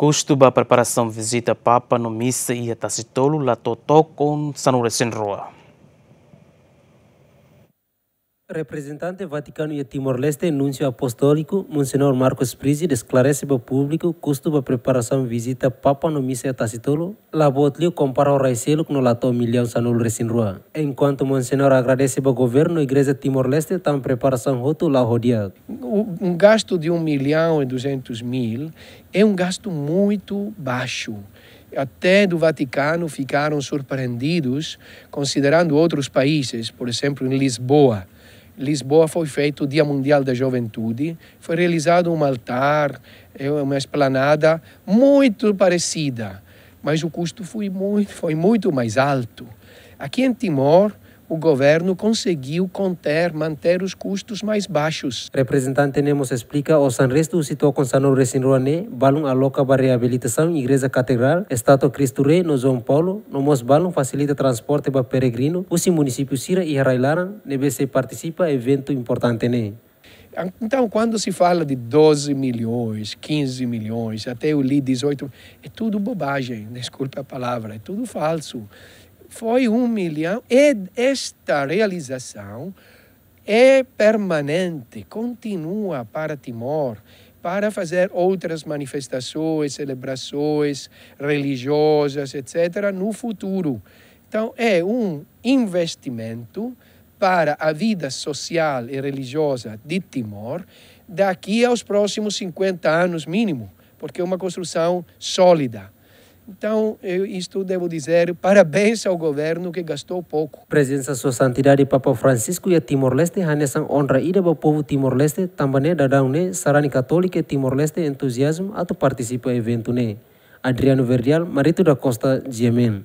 Custo para preparação visita Papa no Missa e a Tacitolo, Latotó com Sanure Senroa. Representante Vaticano e Timor-Leste, anúncio Apostólico, Monsenhor Marcos Prisid, esclarece para o público custo para preparação visita Papa no Missa Tacitolo, labotlio compara o raicelo com no latou milhão sanul recinrua. Enquanto Monsenhor agradece para o governo, a Igreja Timor-Leste está em preparação roto lá rodeado. Um gasto de 1 milhão e 200 mil é um gasto muito baixo até do Vaticano ficaram surpreendidos, considerando outros países, por exemplo, em Lisboa, Lisboa foi feito o Dia Mundial da Juventude, foi realizado um altar, é, uma esplanada muito parecida, mas o custo foi muito, foi muito mais alto. Aqui em Timor, o governo conseguiu conter, manter os custos mais baixos. Representante Nemos explica o Sanresto citou com Sano Resinruane, balum aloca para reabilitação Igreja Catedral, Estado Cristo Rei no João Paulo, no Mos balum facilita transporte para peregrino, os municípios Sira e Harailaran, NBC participa evento importante né. Então, quando se fala de 12 milhões, 15 milhões, até eu li 18, é tudo bobagem, desculpe a palavra, é tudo falso foi um milhão. E esta realização é permanente, continua para Timor, para fazer outras manifestações, celebrações religiosas, etc., no futuro. Então, é um investimento para a vida social e religiosa de Timor daqui aos próximos 50 anos mínimo, porque é uma construção sólida. Então, eu, isto devo dizer, parabéns ao governo que gastou pouco. Presença Sua Santidade Papa Francisco e Timor-Leste hanesan honra ida ao povo Timor-Leste, também dadangune sarani católica Timor-Leste entusiasmo atau participa evento ne. Né? Adriano Verdial, Marito da Costa, Jemen.